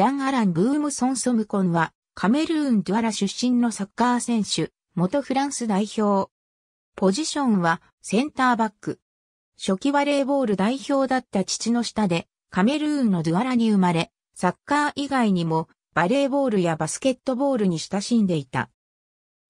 ジャン・アラン・ブームソン・ソムコンは、カメルーン・ドゥアラ出身のサッカー選手、元フランス代表。ポジションは、センターバック。初期バレーボール代表だった父の下で、カメルーンのドゥアラに生まれ、サッカー以外にも、バレーボールやバスケットボールに親しんでいた。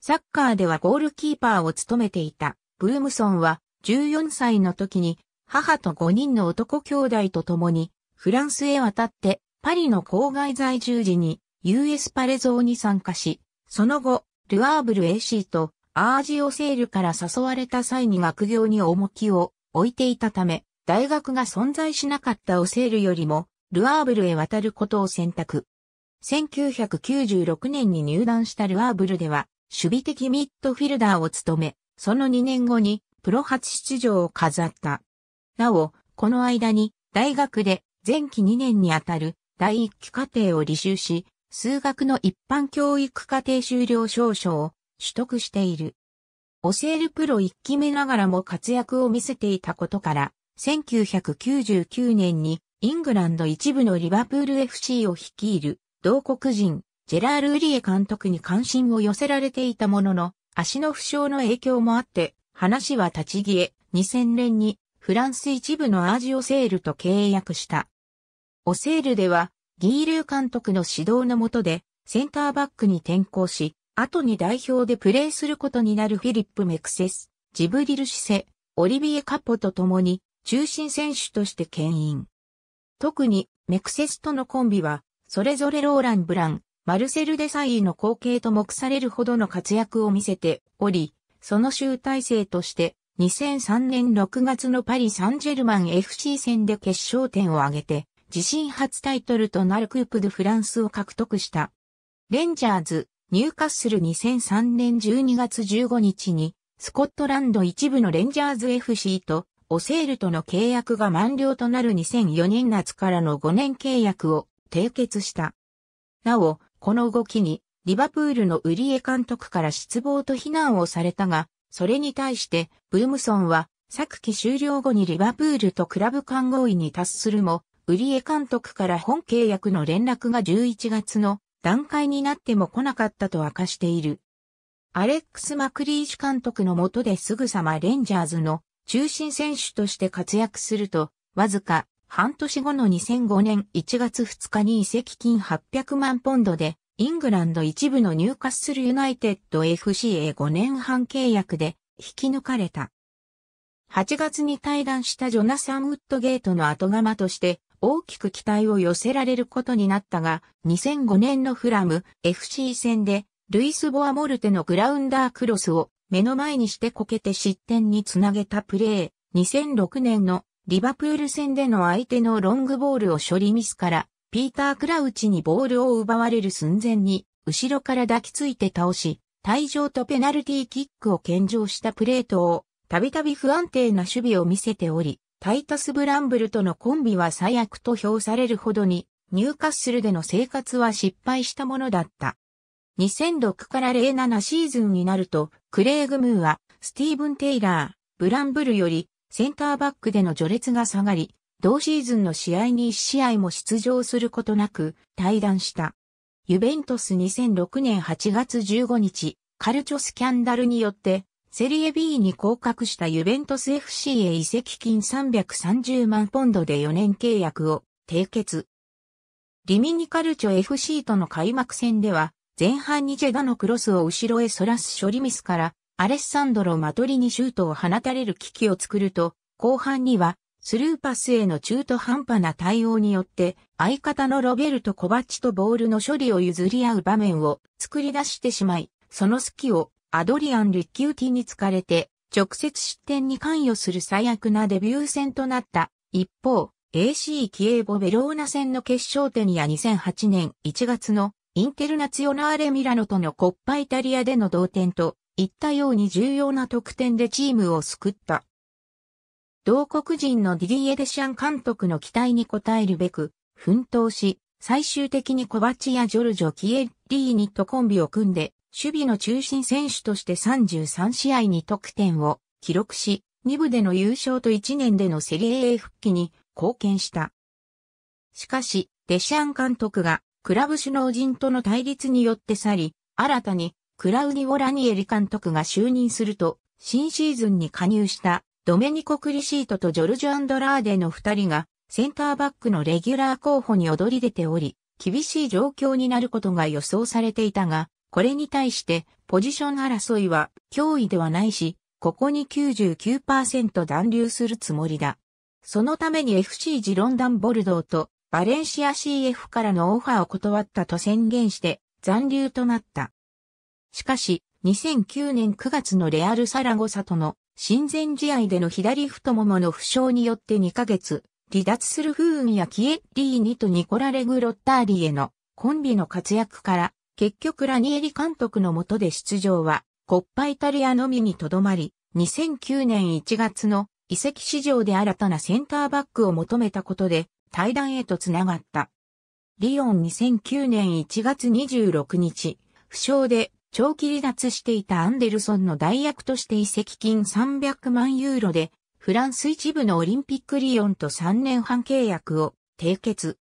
サッカーではゴールキーパーを務めていた、ブームソンは、14歳の時に、母と5人の男兄弟と共に、フランスへ渡って、パリの郊外在住時に US パレゾーに参加し、その後、ルアーブル AC とアージオセールから誘われた際に学業に重きを置いていたため、大学が存在しなかったオセールよりも、ルアーブルへ渡ることを選択。1996年に入団したルアーブルでは、守備的ミッドフィルダーを務め、その2年後にプロ初出場を飾った。なお、この間に大学で前期2年にあたる第一期課程を履修し、数学の一般教育課程修了証書を取得している。教えるプロ一期目ながらも活躍を見せていたことから、1999年にイングランド一部のリバプール FC を率いる同国人ジェラール・ウリエ監督に関心を寄せられていたものの、足の負傷の影響もあって、話は立ち消え、2000年にフランス一部のアージオセールと契約した。オセールでは、ギールー監督の指導のもとで、センターバックに転向し、後に代表でプレーすることになるフィリップ・メクセス、ジブリル・シセ、オリビエ・カポと共に、中心選手として牽引。特に、メクセスとのコンビは、それぞれローラン・ブラン、マルセル・デサイの後継と目されるほどの活躍を見せており、その集大成として、2003年6月のパリ・サンジェルマン FC 戦で決勝点を挙げて、自身初タイトルとなるクープ・ドフランスを獲得した。レンジャーズ、ニューカッスル2003年12月15日に、スコットランド一部のレンジャーズ FC とオセールとの契約が満了となる2004年夏からの5年契約を締結した。なお、この動きに、リバプールのウリエ監督から失望と非難をされたが、それに対して、ブームソンは、昨季終了後にリバプールとクラブ間合意に達するも、リエ監督から本契約の連絡が11月の段階になっても来なかったと明かしている。アレックス・マクリーシュ監督の下ですぐさまレンジャーズの中心選手として活躍すると、わずか半年後の2005年1月2日に移籍金800万ポンドで、イングランド一部の入荷するユナイテッド FC へ5年半契約で引き抜かれた。8月に退団したジョナサン・ウッドゲートの後釜として、大きく期待を寄せられることになったが、2005年のフラム FC 戦で、ルイス・ボア・モルテのグラウンダークロスを目の前にしてこけて失点につなげたプレー、2006年のリバプール戦での相手のロングボールを処理ミスから、ピーター・クラウチにボールを奪われる寸前に、後ろから抱きついて倒し、退場とペナルティーキックを献上したプレートを、たびたび不安定な守備を見せており、タイタス・ブランブルとのコンビは最悪と評されるほどに、ニューカッスルでの生活は失敗したものだった。2006から07シーズンになると、クレイグ・ムーは、スティーブン・テイラー、ブランブルより、センターバックでの序列が下がり、同シーズンの試合に1試合も出場することなく、退団した。ユベントス2006年8月15日、カルチョスキャンダルによって、セリエ B に降格したユベントス FC へ移籍金330万ポンドで4年契約を締結。リミニカルチョ FC との開幕戦では、前半にジェガのクロスを後ろへ反らす処理ミスから、アレッサンドロ・マトリにシュートを放たれる危機を作ると、後半には、スルーパスへの中途半端な対応によって、相方のロベルト・コバッチとボールの処理を譲り合う場面を作り出してしまい、その隙をアドリアン・リッキウティに疲れて、直接失点に関与する最悪なデビュー戦となった。一方、AC キエーボ・ベローナ戦の決勝点や2008年1月のインテルナツヨナーレ・ミラノとのコッパイタリアでの同点と、言ったように重要な得点でチームを救った。同国人のディディエ・デシャン監督の期待に応えるべく、奮闘し、最終的にコバチやジョルジョ・キエッリーニとコンビを組んで、守備の中心選手として33試合に得点を記録し、2部での優勝と1年でのセリエ A 復帰に貢献した。しかし、デシャン監督がクラブ首脳陣との対立によって去り、新たにクラウディオ・ラニエリ監督が就任すると、新シーズンに加入したドメニコ・クリシートとジョルジュ・アンドラーデの2人がセンターバックのレギュラー候補に躍り出ており、厳しい状況になることが予想されていたが、これに対して、ポジション争いは脅威ではないし、ここに99%断流するつもりだ。そのために FC ジロンダンボルドーとバレンシア CF からのオファーを断ったと宣言して残留となった。しかし、2009年9月のレアル・サラゴサとの親善試合での左太ももの負傷によって2ヶ月、離脱する不運やキエリーニとニコラレグ・ロッターリへのコンビの活躍から結局ラニエリ監督の下で出場は、コッパイタリアのみにとどまり、2009年1月の遺跡市場で新たなセンターバックを求めたことで、対談へとつながった。リオン2009年1月26日、負傷で長期離脱していたアンデルソンの代役として遺跡金300万ユーロで、フランス一部のオリンピックリオンと3年半契約を締結。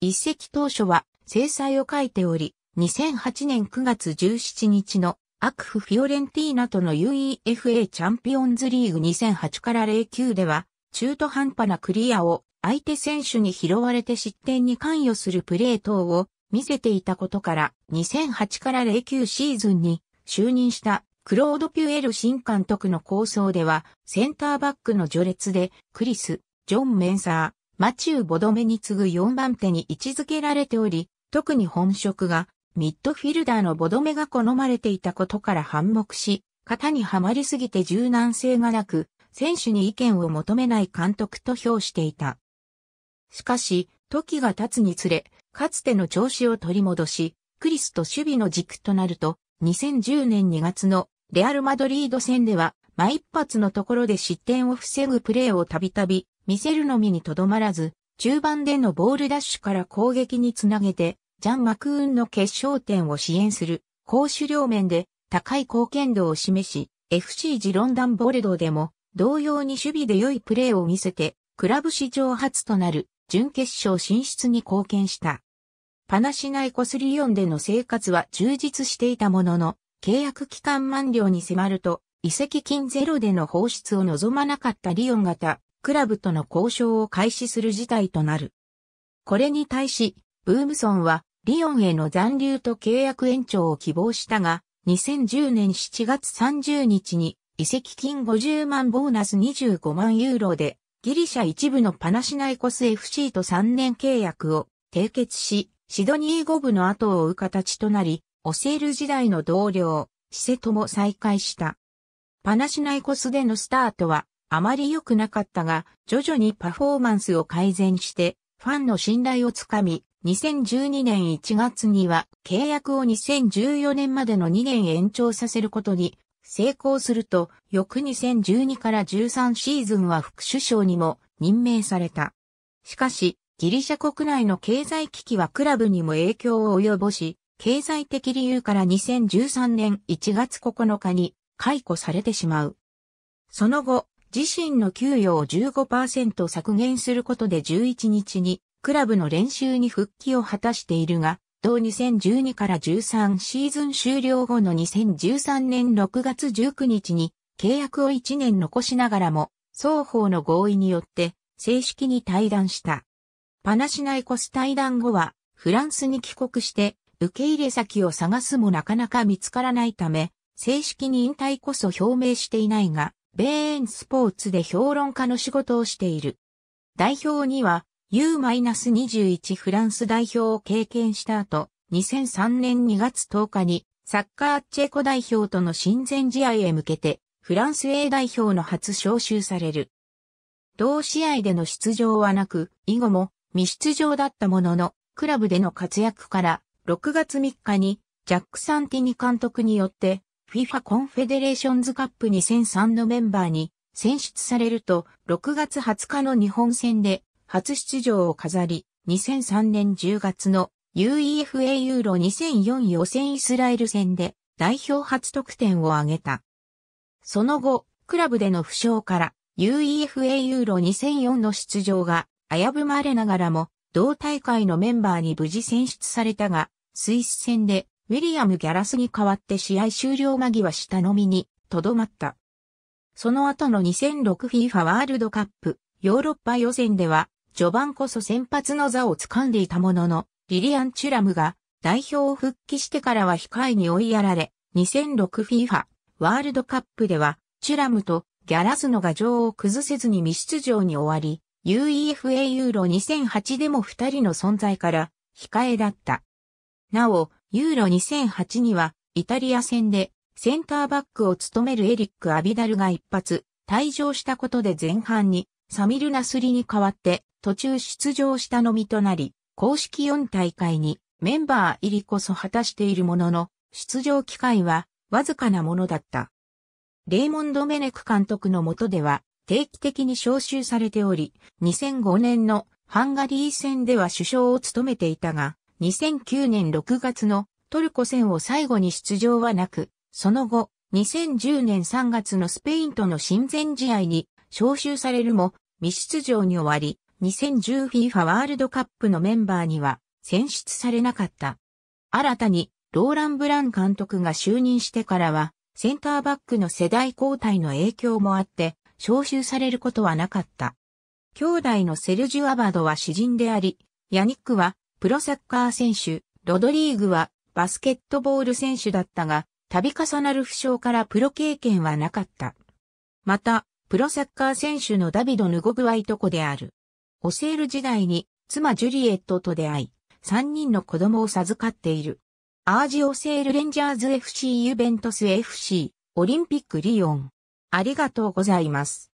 移籍当初は制裁を書いており、2008年9月17日のアクフ・フィオレンティーナとの UEFA チャンピオンズリーグ2008から09では、中途半端なクリアを相手選手に拾われて失点に関与するプレー等を見せていたことから2008から09シーズンに就任したクロード・ピュエル新監督の構想ではセンターバックの序列でクリス、ジョン・メンサー、マチュー・ボドメに次ぐ4番手に位置づけられており特に本職がミッドフィルダーのボドメが好まれていたことから反目し、型にはまりすぎて柔軟性がなく、選手に意見を求めない監督と評していた。しかし、時が経つにつれ、かつての調子を取り戻し、クリスと守備の軸となると、2010年2月のレアル・マドリード戦では、毎一発のところで失点を防ぐプレーをたびたび見せるのみにとどまらず、中盤でのボールダッシュから攻撃につなげて、ジャン・マクーンの決勝点を支援する、攻守両面で高い貢献度を示し、FC ジロンダンボルドでも、同様に守備で良いプレーを見せて、クラブ史上初となる準決勝進出に貢献した。パナシナイコスリオンでの生活は充実していたものの、契約期間満了に迫ると、移籍金ゼロでの放出を望まなかったリオン型、クラブとの交渉を開始する事態となる。これに対し、ブームソンは、リオンへの残留と契約延長を希望したが、2010年7月30日に移籍金50万ボーナス25万ユーロで、ギリシャ一部のパナシナイコス FC と3年契約を締結し、シドニー5部の後を追う形となり、オセール時代の同僚、シセとも再開した。パナシナイコスでのスタートはあまり良くなかったが、徐々にパフォーマンスを改善して、ファンの信頼をつかみ、2012年1月には契約を2014年までの2年延長させることに成功すると、翌2012から13シーズンは副首相にも任命された。しかし、ギリシャ国内の経済危機はクラブにも影響を及ぼし、経済的理由から2013年1月9日に解雇されてしまう。その後、自身の給与を15%削減することで11日にクラブの練習に復帰を果たしているが、同2012から13シーズン終了後の2013年6月19日に契約を1年残しながらも双方の合意によって正式に退団した。パナシナイコス退団後はフランスに帰国して受け入れ先を探すもなかなか見つからないため正式に引退こそ表明していないがベーンスポーツで評論家の仕事をしている。代表には U-21 フランス代表を経験した後、2003年2月10日にサッカーチェコ代表との親善試合へ向けてフランス A 代表の初招集される。同試合での出場はなく、以後も未出場だったものの、クラブでの活躍から6月3日にジャック・サンティニ監督によって FIFA コンフェデレーションズカップ2003のメンバーに選出されると6月20日の日本戦で初出場を飾り、2003年10月の UEFA ユーロ2004予選イスラエル戦で代表初得点を挙げた。その後、クラブでの負傷から UEFA ユーロ2004の出場が危ぶまれながらも、同大会のメンバーに無事選出されたが、スイス戦でウィリアム・ギャラスに代わって試合終了間際下のみにとどまった。その後の 2006FIFA ワールドカップヨーロッパ予選では序盤こそ先発の座を掴んでいたものの、リリアン・チュラムが代表を復帰してからは控えに追いやられ、2006FIFA ワールドカップでは、チュラムとギャラズノが情を崩せずに未出場に終わり、UEFA ユーロ2008でも2人の存在から控えだった。なお、ユーロ2008にはイタリア戦でセンターバックを務めるエリック・アビダルが一発退場したことで前半にサミル・ナスリに代わって途中出場したのみとなり、公式4大会にメンバー入りこそ果たしているものの、出場機会はわずかなものだった。レイモンド・メネク監督の下では定期的に招集されており、2005年のハンガリー戦では首相を務めていたが、2009年6月のトルコ戦を最後に出場はなく、その後、2010年3月のスペインとの親善試合に招集されるも、未出場に終わり、2010FIFA ワールドカップのメンバーには選出されなかった。新たにローラン・ブラン監督が就任してからは、センターバックの世代交代の影響もあって、招集されることはなかった。兄弟のセルジュ・アバドは詩人であり、ヤニックはプロサッカー選手、ロドリーグはバスケットボール選手だったが、度重なる負傷からプロ経験はなかった。また、プロサッカー選手のダビド・ヌゴグワイトコである。オセール時代に妻ジュリエットと出会い、三人の子供を授かっている。アージオセールレンジャーズ FC ユベントス FC オリンピックリオン。ありがとうございます。